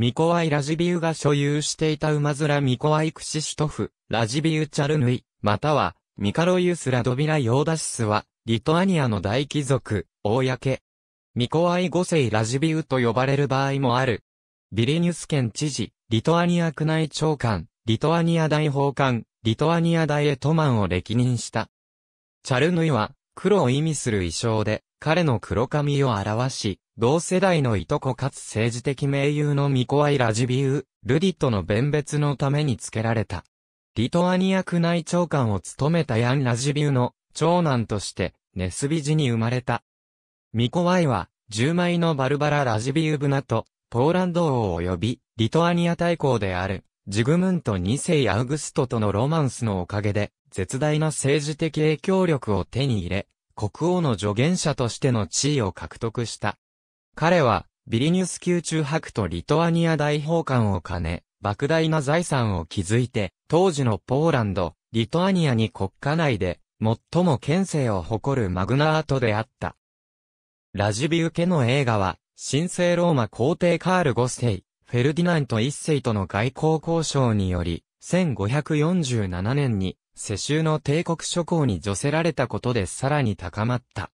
ミコワイ・ラジビウが所有していた馬面ミコワイ・クシシュトフ、ラジビウ・チャルヌイ、または、ミカロユス・ラドビラ・ヨーダシスは、リトアニアの大貴族、公。ミコワイ五世ラジビウと呼ばれる場合もある。ビリニュス県知事、リトアニア区内長官、リトアニア大法官、リトアニア大エトマンを歴任した。チャルヌイは、黒を意味する衣装で、彼の黒髪を表し、同世代のいとこかつ政治的名優のミコアイ・ラジビウ、ルディットの弁別のために付けられた。リトアニア宮内長官を務めたヤン・ラジビウの長男として、ネスビジに生まれた。ミコワイは、10枚のバルバラ・ラジビウブナと、ポーランド王及び、リトアニア大公である、ジグムント2世アウグストとのロマンスのおかげで、絶大な政治的影響力を手に入れ、国王の助言者としての地位を獲得した。彼は、ビリニュス級中博とリトアニア大法官を兼ね、莫大な財産を築いて、当時のポーランド、リトアニアに国家内で、最も県政を誇るマグナートであった。ラジビウケの映画は、神聖ローマ皇帝カール5世、フェルディナント一世との外交交渉により、1547年に世襲の帝国諸侯に除せられたことでさらに高まった。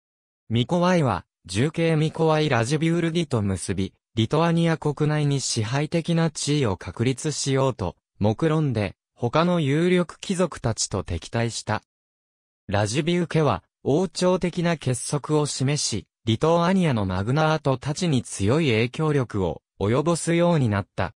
ミコワイは、重慶ミコワイラジビウルディと結び、リトアニア国内に支配的な地位を確立しようと、目論んで、他の有力貴族たちと敵対した。ラジビウ家は、王朝的な結束を示し、リトアニアのマグナートたちに強い影響力を及ぼすようになった。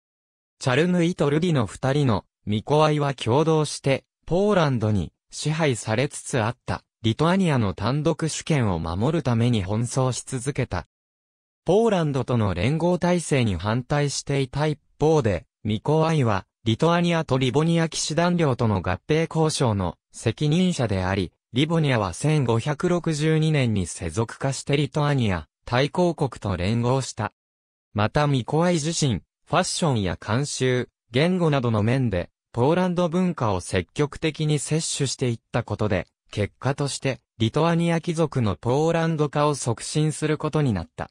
チャルヌイとルディの二人のミコアイは共同して、ポーランドに支配されつつあった、リトアニアの単独主権を守るために奔走し続けた。ポーランドとの連合体制に反対していた一方で、ミコアイは、リトアニアとリボニア騎士団領との合併交渉の責任者であり、リボニアは1562年に世俗化してリトアニア、対抗国と連合した。またミコアイ自身、ファッションや慣習、言語などの面で、ポーランド文化を積極的に摂取していったことで、結果として、リトアニア貴族のポーランド化を促進することになった。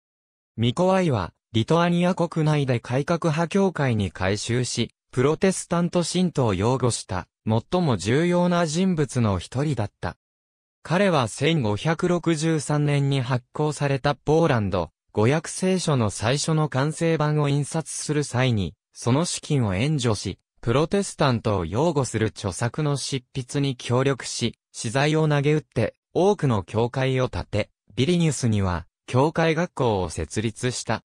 ミコアイは、リトアニア国内で改革派協会に改修し、プロテスタント信徒を擁護した、最も重要な人物の一人だった。彼は1563年に発行されたポーランド、五訳聖書の最初の完成版を印刷する際に、その資金を援助し、プロテスタントを擁護する著作の執筆に協力し、資材を投げ打って、多くの教会を建て、ビリニュスには、教会学校を設立した。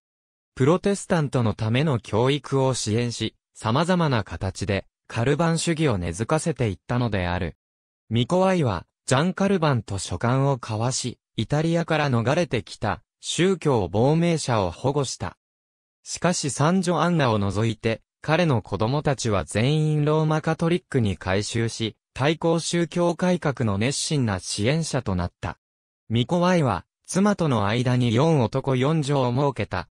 プロテスタントのための教育を支援し、様々な形で、カルバン主義を根付かせていったのである。ミコワイは、ジャン・カルバンと書簡を交わし、イタリアから逃れてきた宗教亡命者を保護した。しかし三女アンナを除いて、彼の子供たちは全員ローマカトリックに改宗し、対抗宗教改革の熱心な支援者となった。ミコワイは、妻との間に4男4女を設けた。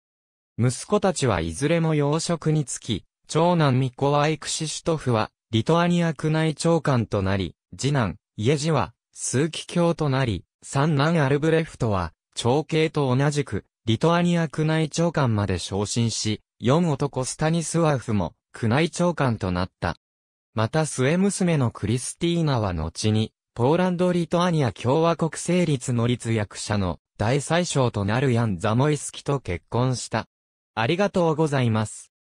息子たちはいずれも養殖につき、長男ミコワイ・クシシュトフは、リトアニア宮内長官となり、次男、イエジは、枢機卿となり、三男アルブレフトは、長兄と同じく、リトアニア宮内長官まで昇進し、四男スタニスワーフも宮内長官となった。また末娘のクリスティーナは後に、ポーランド・リトアニア共和国成立の立役者の大宰相となるヤン・ザモイスキと結婚した。ありがとうございます。